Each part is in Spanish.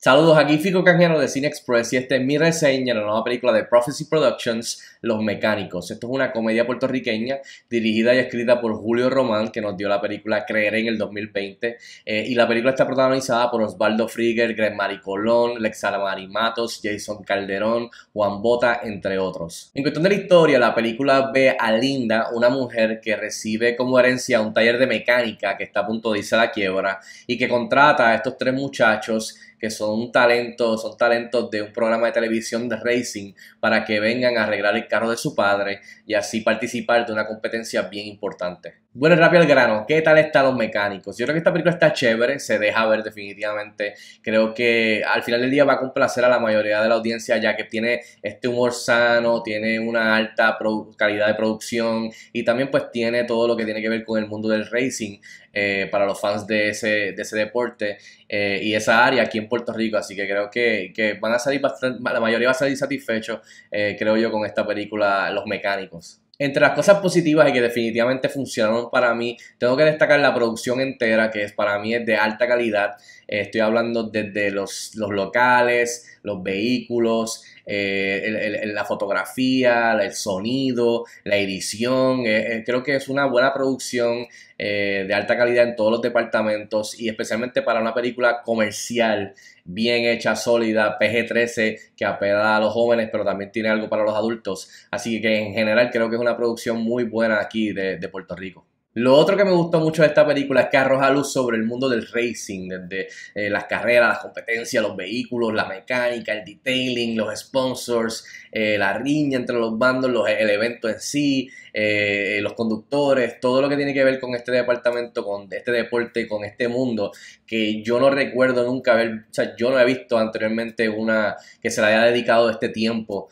Saludos, aquí Fico Canjero de Cine Express y esta es mi reseña de la nueva película de Prophecy Productions, Los Mecánicos. Esto es una comedia puertorriqueña dirigida y escrita por Julio Román, que nos dio la película Creer en el 2020. Eh, y la película está protagonizada por Osvaldo Frieger, Greg Maricolón, Lex Salamari Matos, Jason Calderón, Juan Bota, entre otros. En cuestión de la historia, la película ve a Linda, una mujer que recibe como herencia un taller de mecánica que está a punto de irse a la quiebra y que contrata a estos tres muchachos que son talentos, son talentos de un programa de televisión de racing para que vengan a arreglar el carro de su padre y así participar de una competencia bien importante. Bueno, rápido al grano, ¿qué tal está los mecánicos? Yo creo que esta película está chévere, se deja ver definitivamente. Creo que al final del día va a complacer a la mayoría de la audiencia, ya que tiene este humor sano, tiene una alta calidad de producción y también pues tiene todo lo que tiene que ver con el mundo del racing eh, para los fans de ese, de ese deporte eh, y esa área aquí en Puerto Rico. Así que creo que, van a salir la mayoría va a salir satisfecho, eh, creo yo, con esta película, Los Mecánicos. Entre las cosas positivas y que definitivamente funcionaron para mí, tengo que destacar la producción entera, que es, para mí es de alta calidad. Eh, estoy hablando desde los, locales, los vehículos, eh, la fotografía, el sonido, la edición. Eh, creo que es una buena producción eh, de alta calidad en todos los departamentos y especialmente para una película comercial bien hecha, sólida, PG-13, que apela a los jóvenes, pero también tiene algo para los adultos. Así que en general creo que es una producción muy buena aquí de Puerto Rico. Lo otro que me gustó mucho de esta película es que arroja luz sobre el mundo del racing, desde eh, las carreras, las competencias, los vehículos, la mecánica, el detailing, los sponsors, eh, la riña entre los bandos, los, el evento en sí, eh, los conductores, todo lo que tiene que ver con este departamento, con este deporte, con este mundo, que yo no recuerdo nunca haber, o sea, yo no he visto anteriormente una que se la haya dedicado este tiempo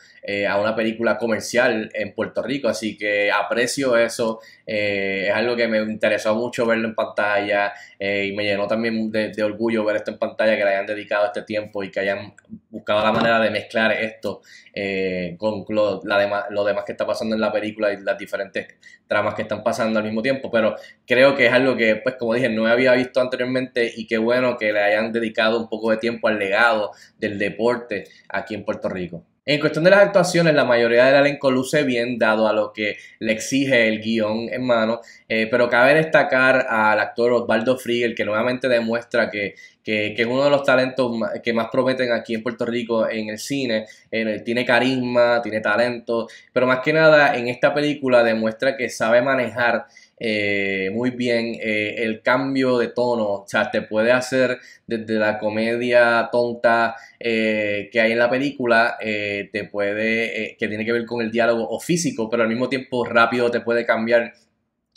a una película comercial en Puerto Rico, así que aprecio eso, es algo que me interesó mucho verlo en pantalla eh, y me llenó también de, orgullo ver esto en pantalla, que le hayan dedicado este tiempo y que hayan buscado la manera de mezclar esto eh, con lo, la demás, lo demás que está pasando en la película y las diferentes tramas que están pasando al mismo tiempo. Pero creo que es algo que, pues como dije, no había visto anteriormente y qué bueno que le hayan dedicado un poco de tiempo al legado del deporte aquí en Puerto Rico. En cuestión de las actuaciones, la mayoría del elenco luce bien, dado a lo que le exige el guión en mano, eh, pero cabe destacar al actor Osvaldo Friegel, que nuevamente demuestra que, es uno de los talentos que más prometen aquí en Puerto Rico en el cine. Eh, tiene carisma, tiene talento, pero más que nada en esta película demuestra que sabe manejar eh, muy bien. Eh, el cambio de tono, o sea, te puede hacer desde la comedia tonta eh, que hay en la película, te puede, que tiene que ver con el diálogo o físico, pero al mismo tiempo rápido te puede cambiar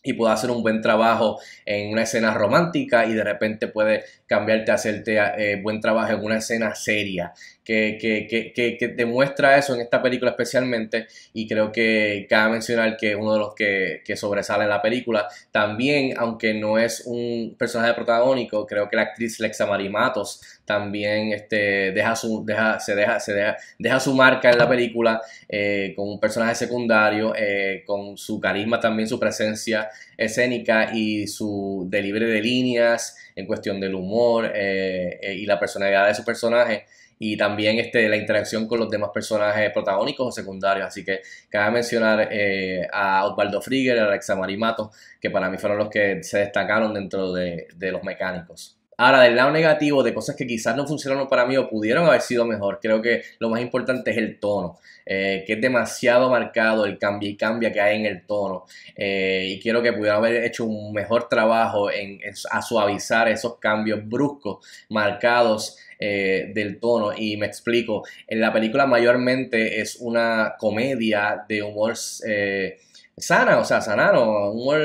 y puede hacer un buen trabajo en una escena romántica y de repente puede cambiarte a hacerte eh, eh, buen trabajo en una escena seria, que, que, que, que, demuestra eso en esta película especialmente y creo que cabe mencionar que uno de los que, sobresale en la película también, aunque no es un personaje protagónico, creo que la actriz Lexa Marimatos también este, deja su, deja, se deja, se deja, su marca en la película eh, con un personaje secundario, con su carisma también, su presencia escénica y su delibre de líneas, en cuestión del humor eh, eh, y la personalidad de su personaje y también este, la interacción con los demás personajes protagónicos o secundarios. Así que cabe mencionar eh, a Osvaldo Frieger, a Alexa Marimato, que para mí fueron los que se destacaron dentro de los mecánicos. Ahora, del lado negativo, de cosas que quizás no funcionaron para mí o pudieron haber sido mejor, creo que lo más importante es el tono, eh, que es demasiado marcado el cambio y cambia que hay en el tono. Eh, y quiero que pudiera haber hecho un mejor trabajo en, a suavizar esos cambios bruscos, marcados. Eh, del tono. Y me explico, en la película mayormente es una comedia de humor sana, o sea, sanano, humor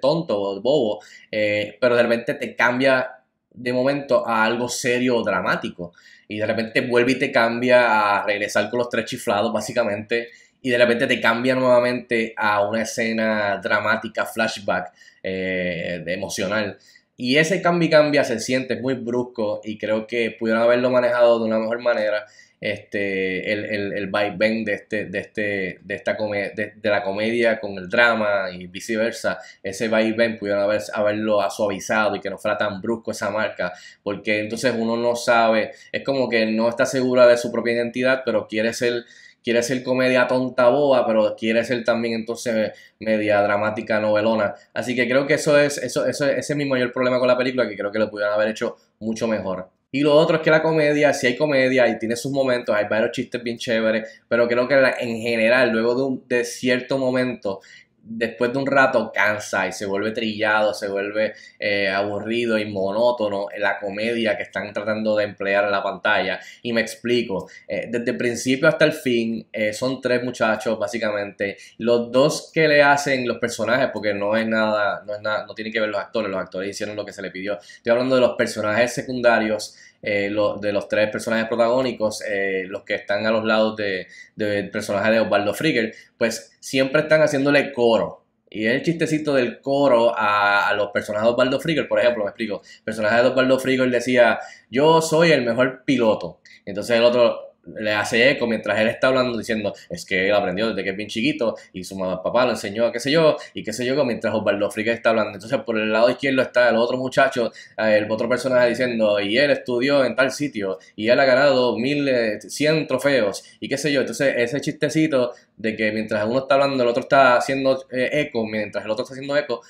tonto, bobo, pero de repente te cambia de momento a algo serio o dramático. Y de repente vuelve y te cambia a regresar con los tres chiflados, básicamente. Y de repente te cambia nuevamente a una escena dramática, flashback, eh, emocional. Y ese cambio y cambia se siente muy brusco y creo que pudieron haberlo manejado de una mejor manera este, el, el, el vaivén de, este, de, este, de, esta de, la comedia con el drama y viceversa, ese vaivén pudieron haber, haberlo suavizado y que no fuera tan brusco esa marca, porque entonces uno no sabe, es como que no está segura de su propia identidad, pero quiere ser quiere ser comedia tonta boba, pero quiere ser también entonces media dramática novelona. Así que creo que eso es, eso, eso, ese es mi mayor problema con la película, que creo que lo pudieron haber hecho mucho mejor. Y lo otro es que la comedia, si hay comedia y tiene sus momentos, hay varios chistes bien chéveres, pero creo que en general, luego de, un, de cierto momento, después de un rato cansa y se vuelve trillado, se vuelve eh, aburrido y monótono la comedia que están tratando de emplear en la pantalla. Y me explico, eh, desde el principio hasta el fin eh, son tres muchachos básicamente, los dos que le hacen los personajes, porque no es nada, no es nada, no tiene que ver los actores, los actores hicieron lo que se le pidió. Estoy hablando de los personajes secundarios eh, de los tres personajes protagónicos, eh, los que están a los lados del de, personaje de Osvaldo Frigger, pues siempre están haciéndole coro. Y el chistecito del coro a, los personajes de Osvaldo Frigger, por ejemplo, me explico. El personaje de Osvaldo Frigger decía, yo soy el mejor piloto. Entonces el otro, le hace eco mientras él está hablando diciendo es que él aprendió desde que es bien chiquito y su mamá, papá lo enseñó a qué sé yo y qué sé yo mientras Osvaldo Frica está hablando entonces por el lado izquierdo está el otro muchacho eh, el otro personaje diciendo y él estudió en tal sitio y él ha ganado mil eh, cien trofeos y qué sé yo entonces ese chistecito de que mientras uno está hablando el otro está haciendo eh, eco mientras el otro está haciendo eco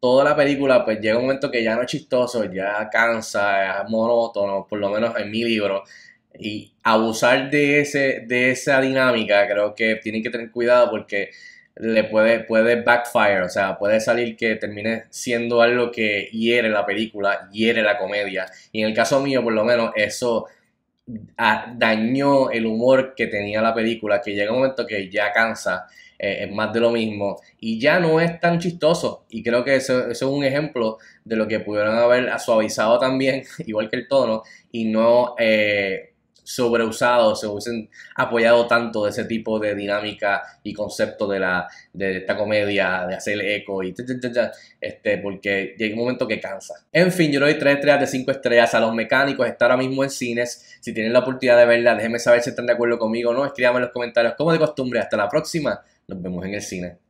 toda la película pues llega un momento que ya no es chistoso ya cansa es monótono por lo menos en mi libro y abusar de, ese, de esa dinámica creo que tienen que tener cuidado porque le puede, puede backfire, o sea, puede salir que termine siendo algo que hiere la película, hiere la comedia. Y en el caso mío, por lo menos, eso ah, dañó el humor que tenía la película, que llega un momento que ya cansa, eh, es más de lo mismo, y ya no es tan chistoso. Y creo que eso, es un ejemplo de lo que pudieron haber suavizado también, igual que el tono, y no... Eh, sobreusados se hubiesen apoyado tanto de ese tipo de dinámica y concepto de, la, de esta comedia, de hacer eco y este, porque llega un momento que cansa. En fin, yo le doy tres estrellas de cinco estrellas a los mecánicos, está ahora mismo en cines, si tienen la oportunidad de verla, déjenme saber si están de acuerdo conmigo o no, escríbanme en los comentarios como de costumbre, hasta la próxima, nos vemos en el cine.